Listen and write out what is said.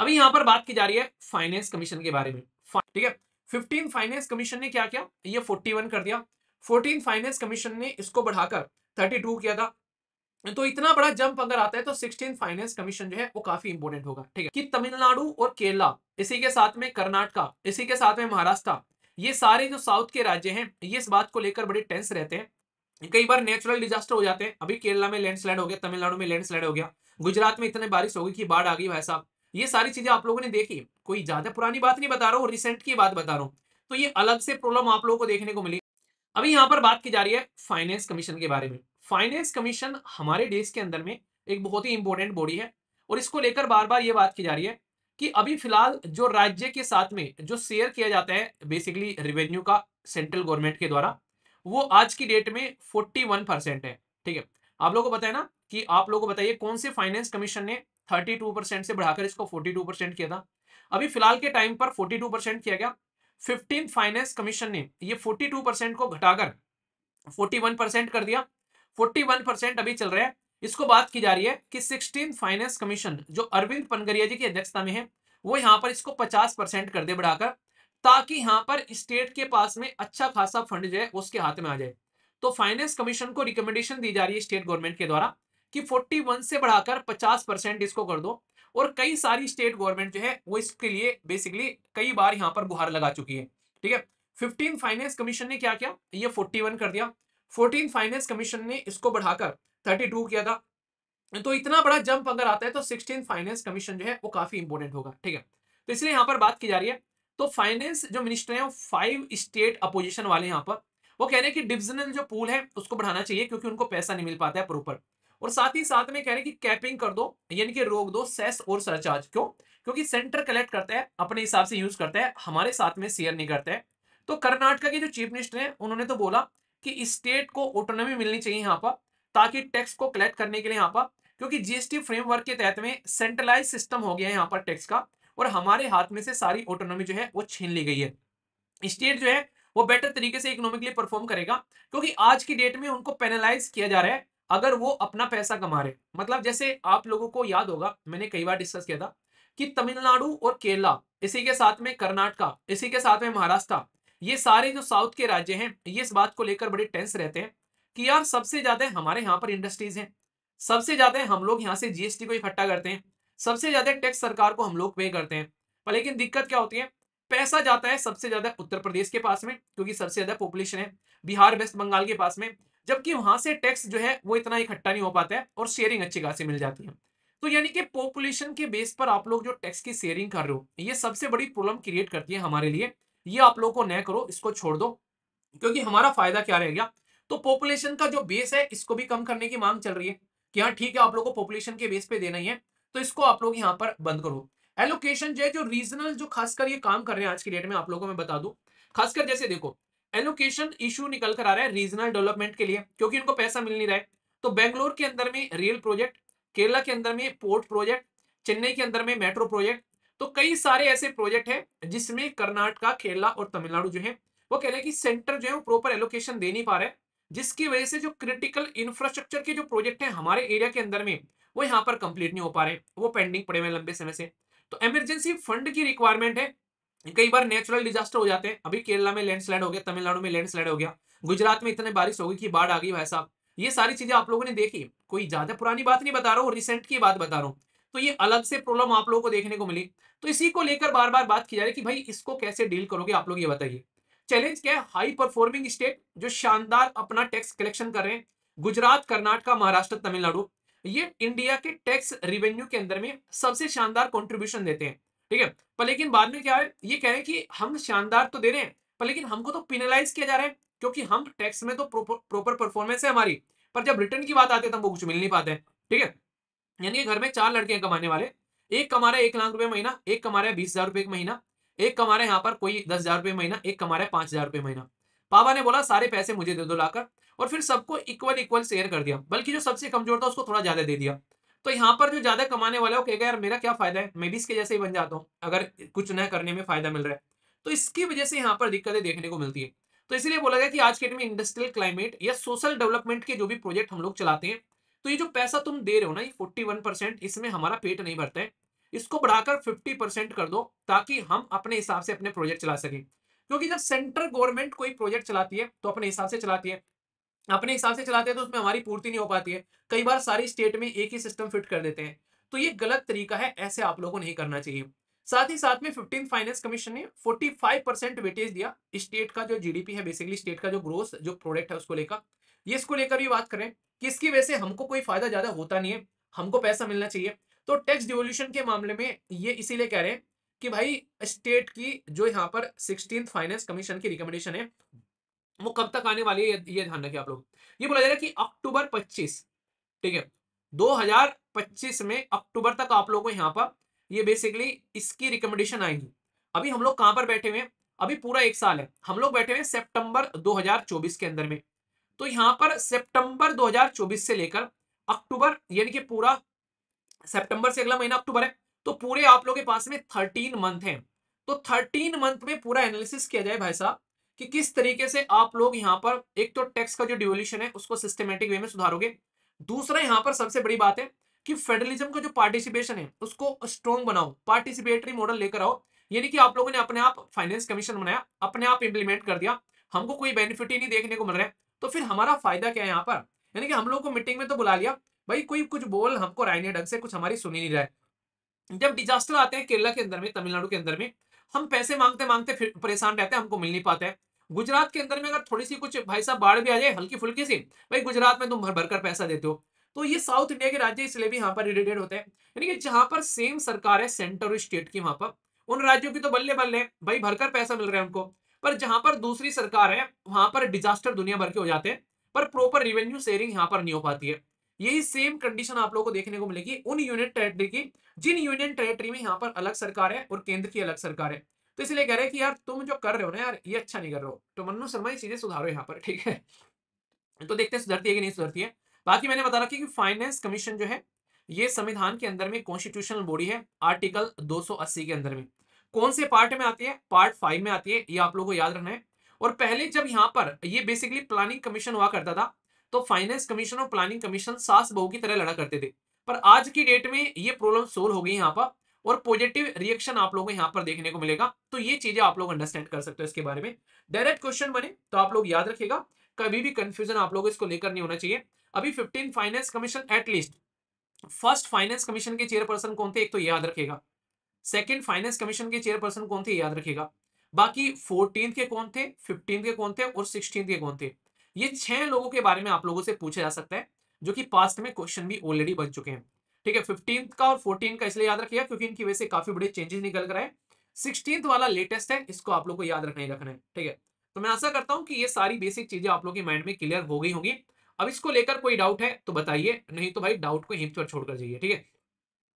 अभी यहां पर बात की जा रही है फाइनेंस कमीशन के बारे में ठीक है फिफ्टीन फाइनेंस कमीशन ने क्या किया ये फोर्टी वन कर दिया फोर्टीन फाइनेंस कमीशन ने इसको बढ़ाकर थर्टी टू किया था तो इतना बड़ा जंप अगर आता है तो सिक्सटीन फाइनेंस कमीशन जो है वो काफी इंपोर्टेंट होगा ठीक है कि तमिलनाडु और केरला इसी के साथ में कर्नाटका इसी के साथ में महाराष्ट्र ये सारे जो साउथ के राज्य हैं ये इस बात को लेकर बड़े टेंस रहते हैं कई बार नेचुरल डिजास्टर हो जाते हैं अभी केरला में लैंडस्लाइड हो गया तमिलनाडु में लैंडस्लाइड हो गया गुजरात में इतने बारिश हो गई कि बाढ़ आ गई भाई साहब ये सारी चीजें आप लोगों ने देखी कोई ज्यादा पुरानी बात नहीं बता रहा हूँ रिसेंट की बात बता रहा हूँ तो ये अलग से प्रॉब्लम आप लोगों को देखने को मिली अभी यहाँ पर बात की जा रही है फाइनेंस कमीशन के बारे में फाइनेंस कमीशन हमारे देश के अंदर में एक बहुत ही इंपॉर्टेंट बॉडी है और इसको लेकर बार बार ये बात की जा रही है कि अभी फिलहाल जो राज्य के साथ में जो शेयर किया जाता है बेसिकली रेवेन्यू का सेंट्रल गवर्नमेंट के द्वारा वो आज की डेट में फोर्टी परसेंट है ठीक है आप लोगों को बताए ना कि आप लोगों को बताइए कौन से फाइनेंस कमीशन ने थर्टी टू परसेंट से बढ़ाकर इसको फोर्टी टू परसेंट किया था अभी फिलहाल के टाइम पर फोर्टी टू परसेंट किया गया फिफ्टीन फाइनेंस कमीशन ने ये फोर्टी टू परसेंट को घटाकर फोर्टी वन परसेंट कर दिया फोर्टी वन परसेंट अभी चल रहा है इसको बात की जा रही है कि सिक्सटीन फाइनेंस कमीशन जो अरविंद पनगरिया जी की अध्यक्षता में है वो यहाँ पर इसको पचास परसेंट कर दे बढ़ाकर ताकि यहाँ पर स्टेट के पास में अच्छा खासा फंड जो है उसके हाथ में आ जाए तो फाइनेंस कमीशन को रिकमेंडेशन दी जा रही है स्टेट गवर्नमेंट के द्वारा कि 41 से बढ़ाकर 50 परसेंट इसको कर दो और कई सारी स्टेट गवर्नमेंट जो है वो इसके लिए बेसिकली कई बार यहां पर गुहार लगा चुकी है ठीक है फिफ्टीन फाइनेंस कमीशन ने क्या किया ये 41 कर दिया फोर्टीन फाइनेंस कमीशन ने इसको बढ़ाकर 32 किया था तो इतना बड़ा जंप अगर आता है तो सिक्सटीन फाइनेंस कमीशन जो है वो काफी इंपोर्टेंट होगा ठीक है तो इसलिए यहां पर बात की जा रही है तो फाइनेंस जो मिनिस्टर है वो फाइव स्टेट अपोजिशन वाले यहां पर वो कह रहे हैं कि डिविजनल जो पूल है उसको बढ़ाना चाहिए क्योंकि उनको पैसा नहीं मिल पाता है प्रॉपर और साथ ही साथ में कह रहे हैं कि कैपिंग कर दो यानी कि रोक दो सेस और सरचार्ज क्यों क्योंकि सेंटर कलेक्ट करता है अपने हिसाब से यूज करता है हमारे साथ में शेयर नहीं करता है तो कर्नाटका के जो चीफ मिनिस्टर हैं उन्होंने तो बोला कि स्टेट को ऑटोनॉमी मिलनी चाहिए यहाँ पर ताकि टैक्स को कलेक्ट करने के लिए यहाँ पर क्योंकि जीएसटी फ्रेमवर्क के तहत में सेंट्रलाइज सिस्टम हो गया है यहाँ पर टैक्स का और हमारे हाथ में से सारी ऑटोनॉमी जो है वो छीन ली गई है स्टेट जो है वो बेटर तरीके से इकोनॉमिकली परफॉर्म करेगा क्योंकि आज की डेट में उनको पेनालाइज किया जा रहा है अगर वो अपना पैसा कमा रहे मतलब जैसे आप लोगों को याद होगा मैंने कई बार डिस्कस किया था कि तमिलनाडु और केरला इसी के साथ में कर्नाटका इसी के साथ में महाराष्ट्र ये सारे जो साउथ के राज्य हैं ये इस बात को लेकर बड़े टेंस रहते हैं कि यार सबसे ज्यादा हमारे यहाँ पर इंडस्ट्रीज हैं सबसे ज्यादा हम लोग यहाँ से जीएसटी को इकट्ठा करते हैं सबसे ज्यादा टैक्स सरकार को हम लोग पे करते हैं पर लेकिन दिक्कत क्या होती है पैसा जाता है सबसे ज्यादा उत्तर प्रदेश के पास में क्योंकि सबसे ज्यादा पॉपुलेशन है बिहार वेस्ट बंगाल के पास में जबकि वहां से टैक्स जो है वो इतना इकट्ठा नहीं हो पाता है और शेयरिंग अच्छी खासी मिल जाती है तो यानी कि पॉपुलेशन के बेस पर आप लोग जो टैक्स की शेयरिंग कर रहे हो ये सबसे बड़ी प्रॉब्लम क्रिएट करती है हमारे लिए ये आप लोग को न करो इसको छोड़ दो क्योंकि हमारा फायदा क्या रहेगा तो पॉपुलेशन का जो बेस है इसको भी कम करने की मांग चल रही है कि हाँ ठीक है आप लोग को पॉपुलेशन के बेस पे देना ही है तो इसको आप लोग यहाँ पर बंद करो एलोकेशन जो है जो रीजनल जो खासकर ये काम कर रहे हैं आज की डेट में आप लोगों को मैं बता दू खासकर जैसे देखो एलोकेशन इशू निकल कर आ रहा है रीजनल डेवलपमेंट के लिए क्योंकि उनको पैसा मिल नहीं रहा है तो बेंगलोर के अंदर में रेल प्रोजेक्ट केरला के अंदर में पोर्ट प्रोजेक्ट चेन्नई के अंदर में मेट्रो प्रोजेक्ट तो कई सारे ऐसे प्रोजेक्ट हैं जिसमें कर्नाटका केरला और तमिलनाडु जो है वो कह रहे हैं कि सेंटर जो है वो प्रॉपर एलोकेशन दे नहीं पा रहे जिसकी वजह से जो क्रिटिकल इंफ्रास्ट्रक्चर के जो प्रोजेक्ट हैं हमारे एरिया के अंदर में वो यहाँ पर कंप्लीट नहीं हो पा रहे वो पेंडिंग पड़े हुए लंबे समय से तो इमरजेंसी फंड की रिक्वायरमेंट है कई बार नेचुरल डिजास्टर हो जाते हैं अभी केरला में लैंडस्लाइड हो गया तमिलनाडु में लैंडस्लाइड हो गया गुजरात में इतने बारिश हो गई कि बाढ़ आ गई भाई साहब ये सारी चीजें आप लोगों ने देखी कोई ज्यादा पुरानी बात नहीं बता रहा हूँ रिसेंट की बात बता रहा हूँ तो ये अलग से प्रॉब्लम आप लोगों को देखने को मिली तो इसी को लेकर बार बार बात की जा रही है कि भाई इसको कैसे डील करोगे आप लोग ये बताइए चैलेंज क्या है हाई परफॉर्मिंग स्टेट जो शानदार अपना टैक्स कलेक्शन कर रहे हैं गुजरात कर्नाटका महाराष्ट्र तमिलनाडु ये इंडिया के टैक्स रिवेन्यू के अंदर में सबसे शानदार कॉन्ट्रीब्यूशन देते हैं ठीक है पर लेकिन बाद में क्या है ये कह रहे हैं कि हम शानदार तो दे रहे हैं पर लेकिन हमको तो पिनलाइज किया जा रहा है क्योंकि हम टैक्स में तो प्रॉपर परफॉर्मेंस है हमारी पर जब रिटर्न की बात आती है तो हमको कुछ मिल नहीं पाते ठीक है यानी घर में चार लड़के कमाने वाले एक कमा रहा है एक लाख रुपए महीना एक कमा रहा है बीस हजार रुपए महीना एक कमा रहा है यहाँ पर कोई दस हजार रुपए महीना एक कमा रहा है पांच हजार रुपए महीना पापा ने बोला सारे पैसे मुझे दे दो लाकर और फिर सबको इक्वल इक्वल शेयर कर दिया बल्कि जो सबसे कमजोर था उसको थोड़ा ज्यादा दे दिया तो यहाँ पर जो ज्यादा कमाने वाला है वो कहेगा यार मेरा क्या फायदा है मैं भी इसके जैसे ही बन जाता हूँ अगर कुछ न करने में फायदा मिल रहा है तो इसकी वजह से यहाँ पर दिक्कतें देखने को मिलती है तो इसलिए बोला गया कि आज के डेट में इंडस्ट्रियल क्लाइमेट या सोशल डेवलपमेंट के जो भी प्रोजेक्ट हम लोग चलाते हैं तो ये जो पैसा तुम दे रहे हो ना ये फोर्टी वन परसेंट इसमें हमारा पेट नहीं भरता है इसको बढ़ाकर फिफ्टी परसेंट कर दो ताकि हम अपने हिसाब से अपने प्रोजेक्ट चला सकें क्योंकि जब सेंट्रल गवर्नमेंट कोई प्रोजेक्ट चलाती है तो अपने हिसाब से चलाती है अपने हिसाब से चलाते हैं तो उसमें हमारी पूर्ति नहीं हो पाती है कई बार सारी स्टेट में एक ही सिस्टम फिट कर देते हैं तो ये गलत तरीका है ऐसे आप लोगों को नहीं करना चाहिए साथ ही साथ में फिफ्टीन फाइनेंस कमीशन ने 45 परसेंट वेटेज दिया स्टेट का जो जीडीपी है बेसिकली स्टेट का जो ग्रोथ जो प्रोडक्ट है उसको लेकर ये इसको लेकर भी बात करें कि इसकी वजह से हमको कोई फायदा ज्यादा होता नहीं है हमको पैसा मिलना चाहिए तो टैक्स डिवोल्यूशन के मामले में ये इसीलिए कह रहे हैं कि भाई स्टेट की जो यहाँ पर सिक्सटीन फाइनेंस कमीशन की रिकमेंडेशन है वो कब तक आने वाली है ये ध्यान रखिए आप लोग ये बोला जा रहा है कि अक्टूबर 25 ठीक है 2025 में अक्टूबर तक आप लोगों को यहाँ पर ये बेसिकली इसकी रिकमेंडेशन आएगी अभी हम लोग कहां पर बैठे हुए अभी पूरा एक साल है हम लोग बैठे हुए सितंबर 2024 के अंदर में तो यहाँ पर सितंबर 2024 से लेकर अक्टूबर यानी कि पूरा सितंबर से अगला महीना अक्टूबर है तो पूरे आप लोग के पास में थर्टीन मंथ है तो थर्टीन मंथ में पूरा एनालिसिस किया जाए भाई साहब कि किस तरीके से आप लोग यहाँ पर एक तो टैक्स का जो डिवोल्यूशन है उसको सिस्टमेटिक वे में सुधारोगे दूसरा यहाँ पर सबसे बड़ी बात है कि फेडरलिज्म का जो पार्टिसिपेशन है उसको स्ट्रॉन्ग बनाओ पार्टिसिपेटरी मॉडल लेकर आओ यानी कि आप लोगों ने अपने आप फाइनेंस कमीशन बनाया अपने आप इंप्लीमेंट कर दिया हमको कोई बेनिफिट ही नहीं देखने को मिल रहा है तो फिर हमारा फायदा क्या है यहाँ पर यानी कि हम लोग को मीटिंग में तो बुला लिया भाई कोई कुछ बोल हमको रायने ढंग से कुछ हमारी सुनी नहीं रहा है जब डिजास्टर आते हैं केरला के अंदर में तमिलनाडु के अंदर में हम पैसे मांगते मांगते फिर परेशान रहते हैं हमको मिल नहीं पाते हैं गुजरात के अंदर में अगर थोड़ी सी कुछ भाई साहब बाढ़ भी आ जाए हल्की फुल्की सी भाई गुजरात में तुम भर भरकर पैसा देते हो तो ये साउथ इंडिया के राज्य इसलिए भी यहाँ पर रिलेटेड होते हैं यानी कि जहां पर सेम सरकार है सेंटर और स्टेट की वहां पर उन राज्यों की तो बल्ले बल्ले भाई भरकर पैसा मिल रहा है उनको पर जहां पर दूसरी सरकार है वहां पर डिजास्टर दुनिया भर के हो जाते हैं पर प्रॉपर रिवेन्यू शेयरिंग यहाँ पर नहीं हो पाती है यही सेम कंडीशन आप लोगों को देखने को मिलेगी उन यूनियन टेरेटरी की जिन यूनियन टेरेटरी में यहाँ पर अलग सरकार है और केंद्र की अलग सरकार है तो इसलिए कह रहे हैं कि यार तुम जो कर रहे हो ना यार ये अच्छा नहीं कर रहे हो तो मनु शर्मा ये चीजें सुधारो यहाँ पर ठीक है तो देखते हैं सुधरती है कि नहीं सुधरती है बाकी मैंने बता रखी कि फाइनेंस कमीशन जो है ये संविधान के अंदर में कॉन्स्टिट्यूशनल बॉडी है आर्टिकल 280 के अंदर में कौन से पार्ट में आती है पार्ट फाइव में आती है ये आप लोगों को याद रखना है और पहले जब यहाँ पर ये बेसिकली प्लानिंग कमीशन हुआ करता था तो फाइनेंस कमीशन और प्लानिंग कमीशन सास बहू की तरह लड़ा करते थे पर आज की डेट में ये प्रॉब्लम सोल्व हो गई यहाँ पर और पॉजिटिव रिएक्शन आप लोगों को यहाँ पर देखने को मिलेगा तो ये चीजें आप लोग अंडरस्टैंड कर सकते हो इसके बारे में डायरेक्ट क्वेश्चन बने तो आप लोग याद रखेगा कभी भी कंफ्यूजन आप लोग इसको लेकर नहीं होना चाहिए अभी fifteen finance commission at least first finance commission के चेयरपर्सन कौन थे एक तो याद रखेगा सेकेंड फाइनेंस कमीशन के चेयरपर्सन कौन थे याद रखेगा बाकी फोर्टीन के कौन थे फिफ्टीन के कौन थे और सिक्सटीन के कौन थे ये छह लोगों के बारे में आप लोगों से पूछा जा सकता है जो कि पास्ट में क्वेश्चन भी ऑलरेडी बन चुके हैं ठीक है फिफ्टीन का और फोर्टीन का इसलिए याद रखिएगा क्योंकि इनकी वजह से काफी बड़े चेंजेस निकल कर हैं सिक्सटीन वाला लेटेस्ट है इसको आप लोग को याद रखना ही रखना है ठीक है तो मैं आशा करता हूँ कि ये सारी बेसिक चीजें आप लोग के माइंड में क्लियर हो गई होंगी अब इसको लेकर कोई डाउट है तो बताइए नहीं तो भाई डाउट को यहीं पर छोड़कर जाइए ठीक है